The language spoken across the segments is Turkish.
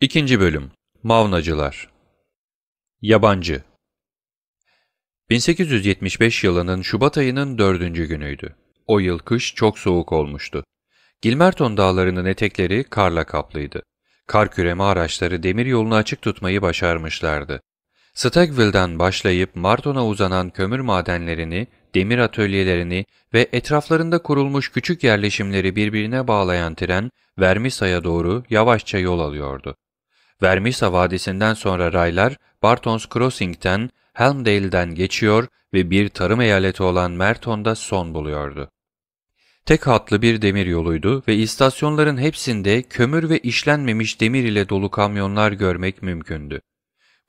İkinci Bölüm Mavnacılar Yabancı 1875 yılının Şubat ayının dördüncü günüydü. O yıl kış çok soğuk olmuştu. Gilmerton dağlarının etekleri karla kaplıydı. Kar küreme araçları demir yolunu açık tutmayı başarmışlardı. Stagville'den başlayıp Marton'a uzanan kömür madenlerini, demir atölyelerini ve etraflarında kurulmuş küçük yerleşimleri birbirine bağlayan tren, Vermisa'ya doğru yavaşça yol alıyordu. Vermisa Vadisi'nden sonra raylar Bartons Crossing'ten Helmdale'den geçiyor ve bir tarım eyaleti olan Merton'da son buluyordu. Tek hatlı bir demir yoluydu ve istasyonların hepsinde kömür ve işlenmemiş demir ile dolu kamyonlar görmek mümkündü.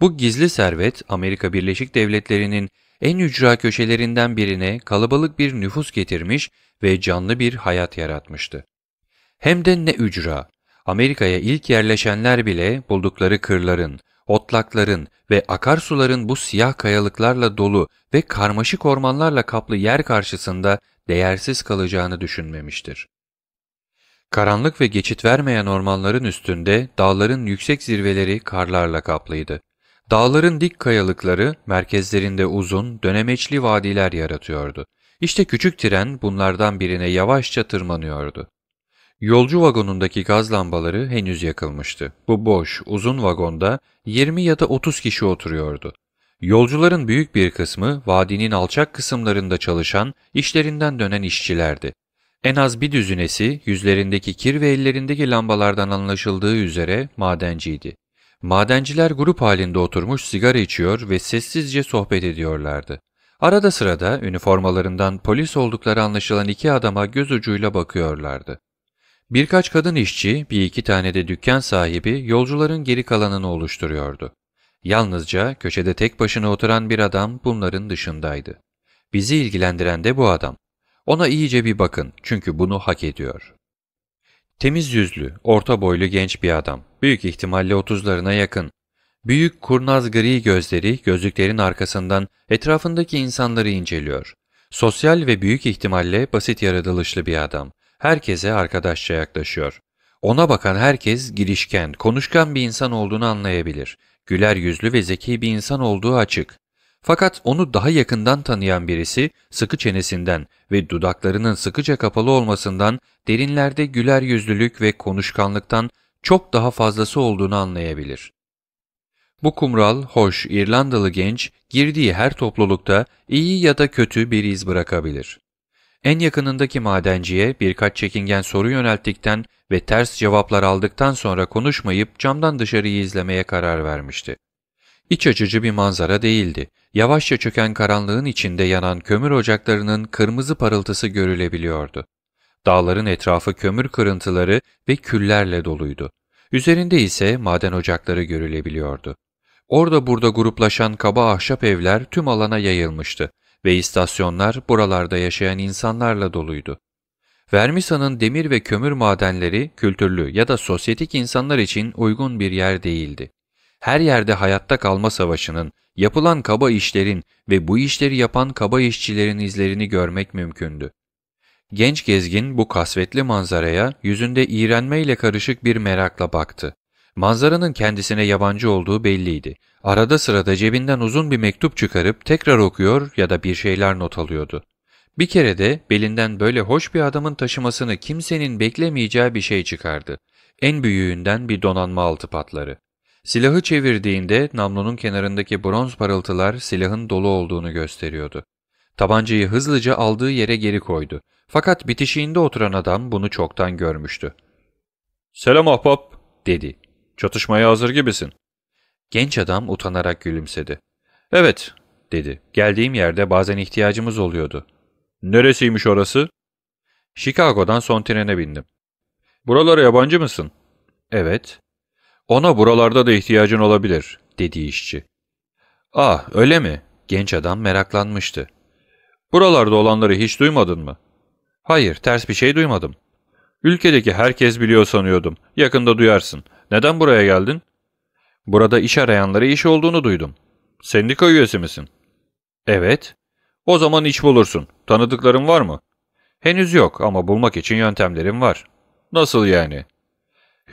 Bu gizli servet Amerika Birleşik Devletleri'nin en ücra köşelerinden birine kalabalık bir nüfus getirmiş ve canlı bir hayat yaratmıştı. Hem de ne ücra, Amerika'ya ilk yerleşenler bile buldukları kırların, otlakların ve akarsuların bu siyah kayalıklarla dolu ve karmaşık ormanlarla kaplı yer karşısında değersiz kalacağını düşünmemiştir. Karanlık ve geçit vermeyen ormanların üstünde dağların yüksek zirveleri karlarla kaplıydı. Dağların dik kayalıkları merkezlerinde uzun, dönemeçli vadiler yaratıyordu. İşte küçük tren bunlardan birine yavaşça tırmanıyordu. Yolcu vagonundaki gaz lambaları henüz yakılmıştı. Bu boş, uzun vagonda 20 ya da 30 kişi oturuyordu. Yolcuların büyük bir kısmı vadinin alçak kısımlarında çalışan, işlerinden dönen işçilerdi. En az bir düzinesi yüzlerindeki kir ve ellerindeki lambalardan anlaşıldığı üzere madenciydi. Madenciler grup halinde oturmuş sigara içiyor ve sessizce sohbet ediyorlardı. Arada sırada üniformalarından polis oldukları anlaşılan iki adama göz ucuyla bakıyorlardı. Birkaç kadın işçi, bir iki tane de dükkan sahibi yolcuların geri kalanını oluşturuyordu. Yalnızca köşede tek başına oturan bir adam bunların dışındaydı. Bizi ilgilendiren de bu adam. Ona iyice bir bakın çünkü bunu hak ediyor. Temiz yüzlü, orta boylu genç bir adam. Büyük ihtimalle otuzlarına yakın. Büyük kurnaz gri gözleri gözlüklerin arkasından etrafındaki insanları inceliyor. Sosyal ve büyük ihtimalle basit yaratılışlı bir adam herkese arkadaşça yaklaşıyor. Ona bakan herkes girişken, konuşkan bir insan olduğunu anlayabilir. Güler yüzlü ve zeki bir insan olduğu açık. Fakat onu daha yakından tanıyan birisi sıkı çenesinden ve dudaklarının sıkıca kapalı olmasından derinlerde güler yüzlülük ve konuşkanlıktan çok daha fazlası olduğunu anlayabilir. Bu kumral, hoş İrlandalı genç girdiği her toplulukta iyi ya da kötü bir iz bırakabilir. En yakınındaki madenciye birkaç çekingen soru yönelttikten ve ters cevaplar aldıktan sonra konuşmayıp camdan dışarıyı izlemeye karar vermişti. İç açıcı bir manzara değildi. Yavaşça çöken karanlığın içinde yanan kömür ocaklarının kırmızı parıltısı görülebiliyordu. Dağların etrafı kömür kırıntıları ve küllerle doluydu. Üzerinde ise maden ocakları görülebiliyordu. Orada burada gruplaşan kaba ahşap evler tüm alana yayılmıştı ve istasyonlar buralarda yaşayan insanlarla doluydu. Vermisa'nın demir ve kömür madenleri kültürlü ya da sosyetik insanlar için uygun bir yer değildi. Her yerde hayatta kalma savaşının, yapılan kaba işlerin ve bu işleri yapan kaba işçilerin izlerini görmek mümkündü. Genç gezgin bu kasvetli manzaraya yüzünde iğrenmeyle karışık bir merakla baktı. Manzaranın kendisine yabancı olduğu belliydi. Arada sırada cebinden uzun bir mektup çıkarıp tekrar okuyor ya da bir şeyler not alıyordu. Bir kere de belinden böyle hoş bir adamın taşımasını kimsenin beklemeyeceği bir şey çıkardı. En büyüğünden bir donanma altı patları. Silahı çevirdiğinde namlunun kenarındaki bronz parıltılar silahın dolu olduğunu gösteriyordu. Tabancayı hızlıca aldığı yere geri koydu. Fakat bitişiğinde oturan adam bunu çoktan görmüştü. ''Selam ahbap'' dedi. Çatışmaya hazır gibisin. Genç adam utanarak gülümsedi. Evet, dedi. Geldiğim yerde bazen ihtiyacımız oluyordu. Neresiymiş orası? Chicago'dan son trene bindim. Buralara yabancı mısın? Evet. Ona buralarda da ihtiyacın olabilir, dedi işçi. Ah, öyle mi? Genç adam meraklanmıştı. Buralarda olanları hiç duymadın mı? Hayır, ters bir şey duymadım. Ülkedeki herkes biliyor sanıyordum. Yakında duyarsın. Neden buraya geldin? Burada iş arayanlara iş olduğunu duydum. Sendika üyesi misin? Evet. O zaman iş bulursun. Tanıdıkların var mı? Henüz yok ama bulmak için yöntemlerim var. Nasıl yani?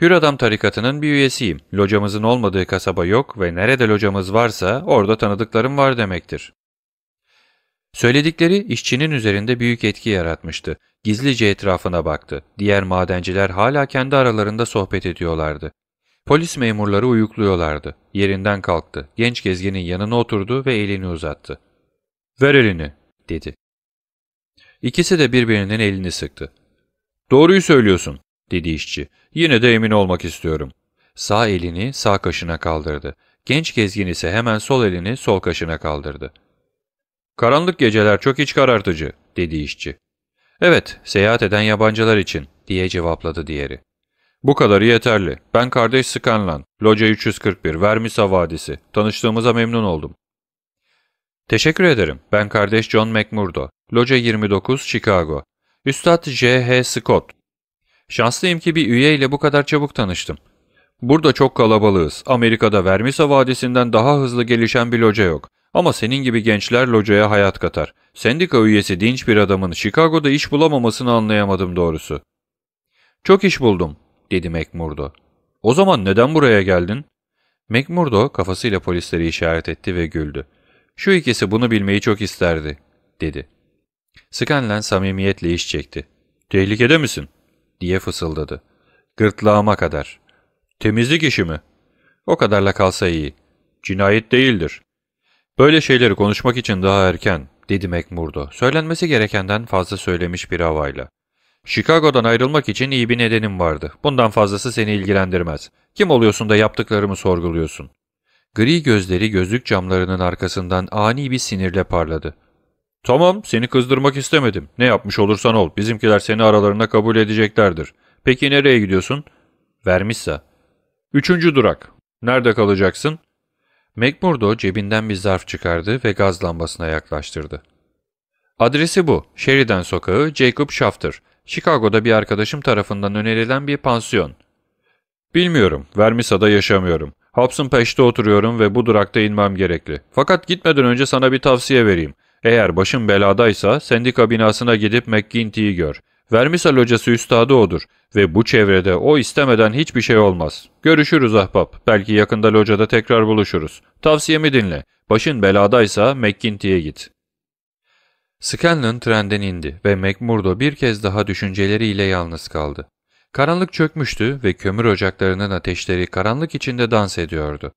Hür Adam tarikatının bir üyesiyim. Locamızın olmadığı kasaba yok ve nerede locamız varsa orada tanıdıklarım var demektir. Söyledikleri işçinin üzerinde büyük etki yaratmıştı. Gizlice etrafına baktı. Diğer madenciler hala kendi aralarında sohbet ediyorlardı. Polis memurları uyukluyorlardı. Yerinden kalktı. Genç gezginin yanına oturdu ve elini uzattı. ''Ver elini.'' dedi. İkisi de birbirinin elini sıktı. ''Doğruyu söylüyorsun.'' dedi işçi. ''Yine de emin olmak istiyorum.'' Sağ elini sağ kaşına kaldırdı. Genç gezgin ise hemen sol elini sol kaşına kaldırdı. ''Karanlık geceler çok iç karartıcı.'' dedi işçi. ''Evet, seyahat eden yabancılar için.'' diye cevapladı diğeri. Bu kadarı yeterli. Ben kardeş Scanlan, Loca 341, Vermisa Vadisi. Tanıştığımıza memnun oldum. Teşekkür ederim. Ben kardeş John McMurdo, Loca 29, Chicago. Üstad J.H. Scott. Şanslıyım ki bir üyeyle bu kadar çabuk tanıştım. Burada çok kalabalığız. Amerika'da Vermisa Vadisi'nden daha hızlı gelişen bir loca yok. Ama senin gibi gençler locaya hayat katar. Sendika üyesi dinç bir adamın Chicago'da iş bulamamasını anlayamadım doğrusu. Çok iş buldum dedi McMurdo. O zaman neden buraya geldin? McMurdo kafasıyla polisleri işaret etti ve güldü. Şu ikisi bunu bilmeyi çok isterdi, dedi. Scanlan samimiyetle iş çekti. Tehlikede misin? diye fısıldadı. Gırtlağıma kadar. Temizlik işi mi? O kadarla kalsa iyi. Cinayet değildir. Böyle şeyleri konuşmak için daha erken, dedi McMurdo. Söylenmesi gerekenden fazla söylemiş bir havayla. Chicago'dan ayrılmak için iyi bir nedenim vardı. Bundan fazlası seni ilgilendirmez. Kim oluyorsun da yaptıklarımı sorguluyorsun. Gri gözleri gözlük camlarının arkasından ani bir sinirle parladı. Tamam, seni kızdırmak istemedim. Ne yapmış olursan ol, bizimkiler seni aralarına kabul edeceklerdir. Peki nereye gidiyorsun? Vermişsa. Üçüncü durak. Nerede kalacaksın? McMurdo cebinden bir zarf çıkardı ve gaz lambasına yaklaştırdı. Adresi bu. Sheridan Sokağı, Jacob Shafter. Chicago'da bir arkadaşım tarafından önerilen bir pansiyon. Bilmiyorum, Vermisa'da yaşamıyorum. Hobson Peş'te oturuyorum ve bu durakta inmem gerekli. Fakat gitmeden önce sana bir tavsiye vereyim. Eğer başın beladaysa sendika binasına gidip McGinty'yi gör. Vermisa locası üstadı odur ve bu çevrede o istemeden hiçbir şey olmaz. Görüşürüz ahbap. Belki yakında locada tekrar buluşuruz. Tavsiyemi dinle. Başın beladaysa McGinty'ye git.'' Scanlon trenden indi ve McMurdo bir kez daha düşünceleriyle yalnız kaldı. Karanlık çökmüştü ve kömür ocaklarının ateşleri karanlık içinde dans ediyordu.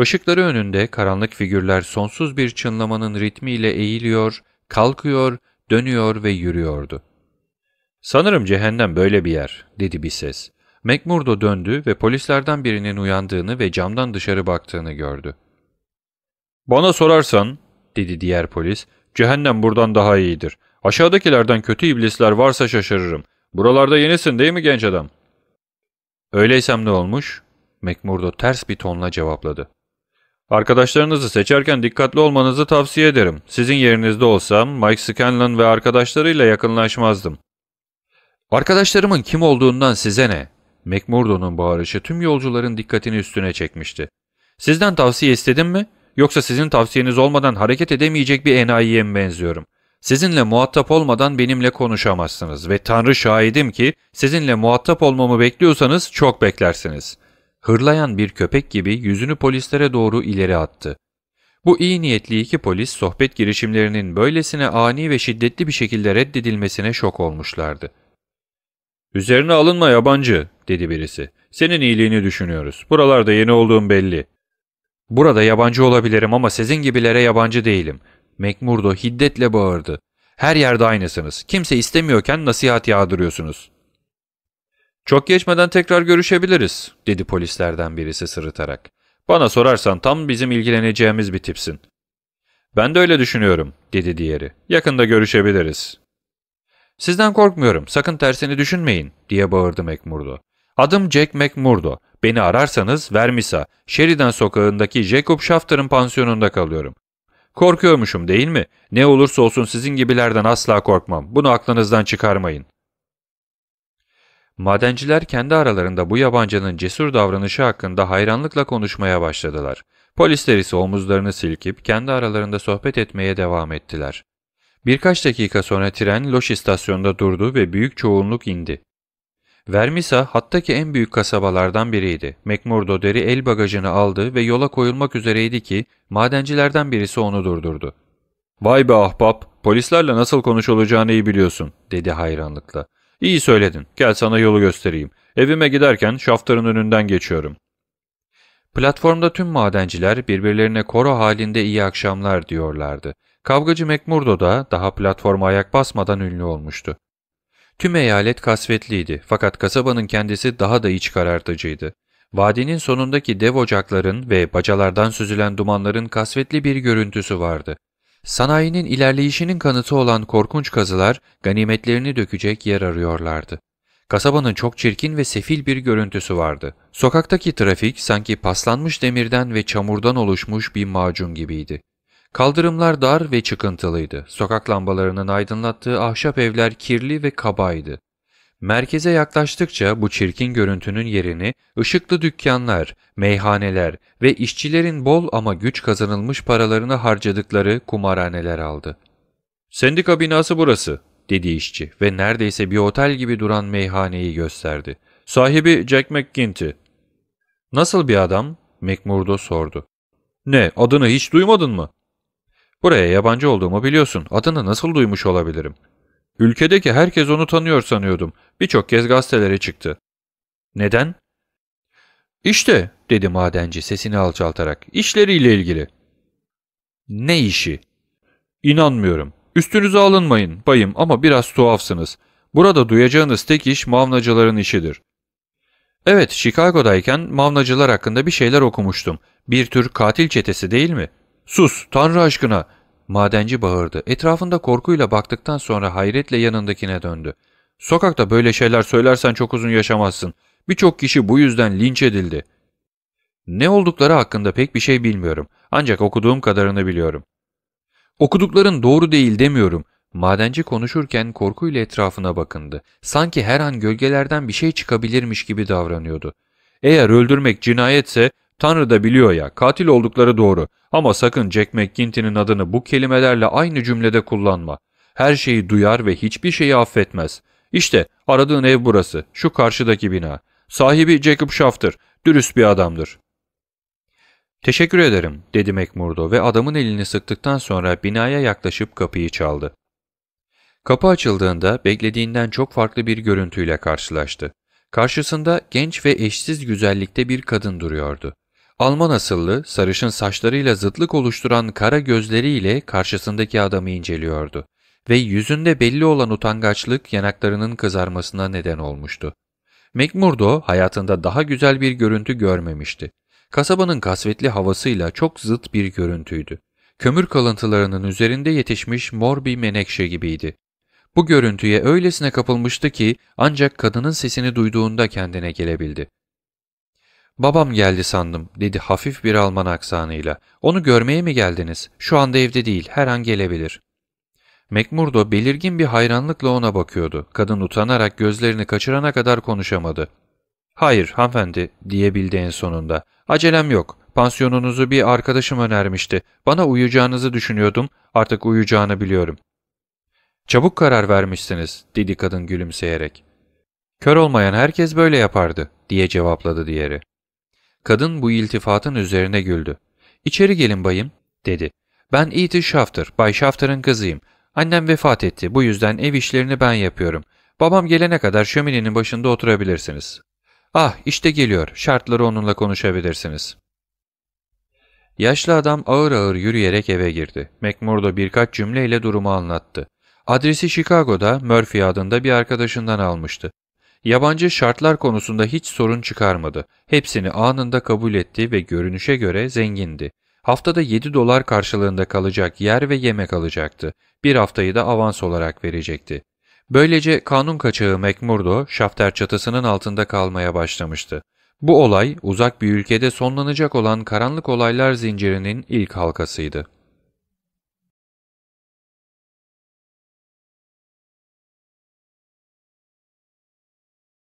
Işıkları önünde karanlık figürler sonsuz bir çınlamanın ritmiyle eğiliyor, kalkıyor, dönüyor ve yürüyordu. ''Sanırım cehennem böyle bir yer.'' dedi bir ses. McMurdo döndü ve polislerden birinin uyandığını ve camdan dışarı baktığını gördü. ''Bana sorarsan'' dedi diğer polis, Cehennem buradan daha iyidir. Aşağıdakilerden kötü iblisler varsa şaşırırım. Buralarda yenisin değil mi genç adam? Öyleysem ne olmuş? McMurdo ters bir tonla cevapladı. Arkadaşlarınızı seçerken dikkatli olmanızı tavsiye ederim. Sizin yerinizde olsam Mike Scanlon ve arkadaşlarıyla yakınlaşmazdım. Arkadaşlarımın kim olduğundan size ne? McMurdo'nun bağırışı tüm yolcuların dikkatini üstüne çekmişti. Sizden tavsiye istedim mi? Yoksa sizin tavsiyeniz olmadan hareket edemeyecek bir enayiye mi benziyorum? Sizinle muhatap olmadan benimle konuşamazsınız ve Tanrı şahidim ki sizinle muhatap olmamı bekliyorsanız çok beklersiniz. Hırlayan bir köpek gibi yüzünü polislere doğru ileri attı. Bu iyi niyetli iki polis sohbet girişimlerinin böylesine ani ve şiddetli bir şekilde reddedilmesine şok olmuşlardı. ''Üzerine alınma yabancı'' dedi birisi. ''Senin iyiliğini düşünüyoruz. Buralarda yeni olduğun belli. Burada yabancı olabilirim ama sizin gibilere yabancı değilim. Mekmurdo hiddetle bağırdı. Her yerde aynısınız. Kimse istemiyorken nasihat yağdırıyorsunuz. Çok geçmeden tekrar görüşebiliriz, dedi polislerden birisi sırıtarak. Bana sorarsan tam bizim ilgileneceğimiz bir tipsin. Ben de öyle düşünüyorum, dedi diğeri. Yakında görüşebiliriz. Sizden korkmuyorum, sakın tersini düşünmeyin, diye bağırdı Mekmurdo. Adım Jack McMurdo. Beni ararsanız Vermisa, Sheridan sokağındaki Jacob Shafter'ın pansiyonunda kalıyorum. Korkuyormuşum değil mi? Ne olursa olsun sizin gibilerden asla korkmam. Bunu aklınızdan çıkarmayın. Madenciler kendi aralarında bu yabancının cesur davranışı hakkında hayranlıkla konuşmaya başladılar. Polisler ise omuzlarını silkip kendi aralarında sohbet etmeye devam ettiler. Birkaç dakika sonra tren Loş istasyonunda durdu ve büyük çoğunluk indi. Vermisa hattaki en büyük kasabalardan biriydi. McMurdo deri el bagajını aldı ve yola koyulmak üzereydi ki madencilerden birisi onu durdurdu. ''Vay be ahbap, polislerle nasıl konuşulacağını iyi biliyorsun.'' dedi hayranlıkla. ''İyi söyledin, gel sana yolu göstereyim. Evime giderken şaftarın önünden geçiyorum.'' Platformda tüm madenciler birbirlerine koro halinde iyi akşamlar diyorlardı. Kavgacı McMurdo da daha platforma ayak basmadan ünlü olmuştu. Tüm eyalet kasvetliydi fakat kasabanın kendisi daha da iç karartıcıydı. Vadinin sonundaki dev ocakların ve bacalardan süzülen dumanların kasvetli bir görüntüsü vardı. Sanayinin ilerleyişinin kanıtı olan korkunç kazılar ganimetlerini dökecek yer arıyorlardı. Kasabanın çok çirkin ve sefil bir görüntüsü vardı. Sokaktaki trafik sanki paslanmış demirden ve çamurdan oluşmuş bir macun gibiydi. Kaldırımlar dar ve çıkıntılıydı. Sokak lambalarının aydınlattığı ahşap evler kirli ve kabaydı. Merkeze yaklaştıkça bu çirkin görüntünün yerini ışıklı dükkanlar, meyhaneler ve işçilerin bol ama güç kazanılmış paralarını harcadıkları kumarhaneler aldı. ''Sendika binası burası.'' dedi işçi ve neredeyse bir otel gibi duran meyhaneyi gösterdi. ''Sahibi Jack McGinty.'' ''Nasıl bir adam?'' McMurdo sordu. ''Ne, adını hiç duymadın mı?'' Buraya yabancı olduğumu biliyorsun. Adını nasıl duymuş olabilirim? Ülkedeki herkes onu tanıyor sanıyordum. Birçok kez gazetelere çıktı. Neden? İşte dedi madenci sesini alçaltarak. İşleriyle ilgili. Ne işi? İnanmıyorum. Üstünüze alınmayın bayım ama biraz tuhafsınız. Burada duyacağınız tek iş mavnacıların işidir. Evet, Chicago'dayken mavnacılar hakkında bir şeyler okumuştum. Bir tür katil çetesi değil mi?'' ''Sus, Tanrı aşkına!'' Madenci bağırdı. Etrafında korkuyla baktıktan sonra hayretle yanındakine döndü. ''Sokakta böyle şeyler söylersen çok uzun yaşamazsın. Birçok kişi bu yüzden linç edildi.'' Ne oldukları hakkında pek bir şey bilmiyorum. Ancak okuduğum kadarını biliyorum. Okudukların doğru değil demiyorum. Madenci konuşurken korkuyla etrafına bakındı. Sanki her an gölgelerden bir şey çıkabilirmiş gibi davranıyordu. Eğer öldürmek cinayetse Tanrı da biliyor ya katil oldukları doğru ama sakın Jack McGinty'nin adını bu kelimelerle aynı cümlede kullanma. Her şeyi duyar ve hiçbir şeyi affetmez. İşte aradığın ev burası, şu karşıdaki bina. Sahibi Jacob Shafter, dürüst bir adamdır. Teşekkür ederim dedi McMurdo ve adamın elini sıktıktan sonra binaya yaklaşıp kapıyı çaldı. Kapı açıldığında beklediğinden çok farklı bir görüntüyle karşılaştı. Karşısında genç ve eşsiz güzellikte bir kadın duruyordu. Alman asıllı, sarışın saçlarıyla zıtlık oluşturan kara gözleriyle karşısındaki adamı inceliyordu ve yüzünde belli olan utangaçlık yanaklarının kızarmasına neden olmuştu. McMurdo hayatında daha güzel bir görüntü görmemişti. Kasabanın kasvetli havasıyla çok zıt bir görüntüydü. Kömür kalıntılarının üzerinde yetişmiş mor bir menekşe gibiydi. Bu görüntüye öylesine kapılmıştı ki ancak kadının sesini duyduğunda kendine gelebildi. ''Babam geldi sandım.'' dedi hafif bir Alman aksanıyla. ''Onu görmeye mi geldiniz? Şu anda evde değil, her an gelebilir.'' Mekmurdo belirgin bir hayranlıkla ona bakıyordu. Kadın utanarak gözlerini kaçırana kadar konuşamadı. ''Hayır hanımefendi.'' diyebildi en sonunda. ''Acelem yok. Pansiyonunuzu bir arkadaşım önermişti. Bana uyuyacağınızı düşünüyordum. Artık uyuyacağını biliyorum.'' ''Çabuk karar vermişsiniz.'' dedi kadın gülümseyerek. ''Kör olmayan herkes böyle yapardı.'' diye cevapladı diğeri. Kadın bu iltifatın üzerine güldü. ''İçeri gelin bayım.'' dedi. ''Ben Edith Shafter, Bay Shafter'ın kızıyım. Annem vefat etti, bu yüzden ev işlerini ben yapıyorum. Babam gelene kadar şöminenin başında oturabilirsiniz.'' ''Ah işte geliyor, şartları onunla konuşabilirsiniz.'' Yaşlı adam ağır ağır yürüyerek eve girdi. McMurdo birkaç cümleyle durumu anlattı. Adresi Chicago'da Murphy adında bir arkadaşından almıştı. Yabancı şartlar konusunda hiç sorun çıkarmadı. Hepsini anında kabul etti ve görünüşe göre zengindi. Haftada 7 dolar karşılığında kalacak yer ve yemek alacaktı. Bir haftayı da avans olarak verecekti. Böylece kanun kaçağı McMurdo, şafter çatısının altında kalmaya başlamıştı. Bu olay uzak bir ülkede sonlanacak olan karanlık olaylar zincirinin ilk halkasıydı.